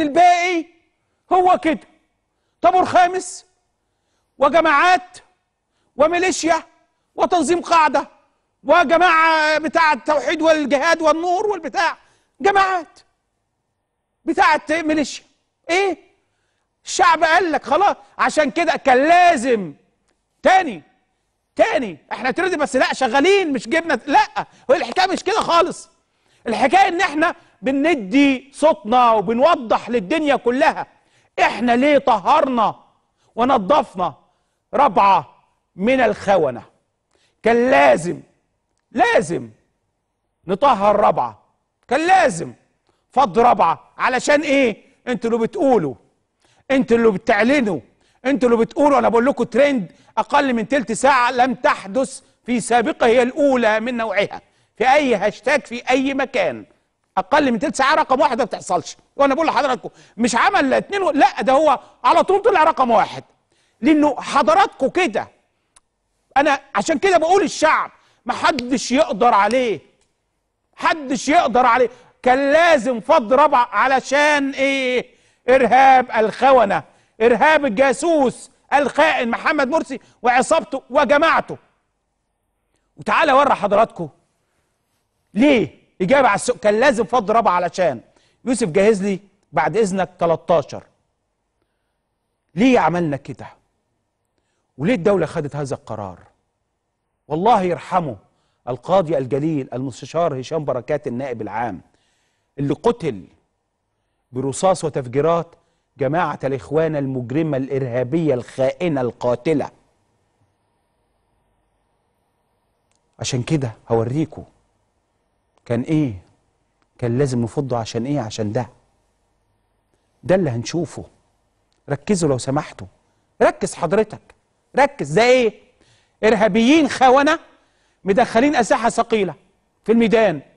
الباقي هو كده طابور خامس وجماعات وميليشيا وتنظيم قاعده وجماعه بتاع التوحيد والجهاد والنور والبتاع جماعات بتاعه ميليشيا ايه الشعب قال لك خلاص عشان كده كان لازم تاني تاني احنا تردي بس لا شغالين مش جبنا لا والحكايه الحكايه مش كده خالص الحكايه ان احنا بندي صوتنا وبنوضح للدنيا كلها احنا ليه طهرنا ونظفنا ربعة من الخونة كان لازم لازم نطهر ربعة كان لازم فض ربعة علشان ايه انتوا اللي بتقولوا انتوا اللي بتعلنوا انتوا اللي بتقولوا انا بقول لكم ترند اقل من تلت ساعة لم تحدث في سابقه هي الاولى من نوعها في اي هاشتاج في اي مكان اقل من تلت ساعه رقم واحد ما بتحصلش وانا بقول لحضراتكم مش عمل اتنين و... لا ده هو على طول طلع رقم واحد لانه حضراتكم كده انا عشان كده بقول الشعب ما حدش يقدر عليه حدش يقدر عليه كان لازم فض ربع علشان ايه ارهاب الخونه ارهاب الجاسوس الخائن محمد مرسي وعصابته وجماعته وتعالى ورا حضراتكم ليه اجابه على السؤال كان لازم فض رابعه علشان يوسف جهز لي بعد اذنك 13 ليه عملنا كده وليه الدوله خدت هذا القرار والله يرحمه القاضي الجليل المستشار هشام بركات النائب العام اللي قتل برصاص وتفجيرات جماعة الإخوان المجرمة الإرهابية الخائنة القاتلة عشان كده هوريكم كان ايه كان لازم نفضه عشان ايه عشان ده ده اللي هنشوفه ركزوا لو سمحتوا ركز حضرتك ركز ده ايه ارهابيين خونه مدخلين اسلحه ثقيله في الميدان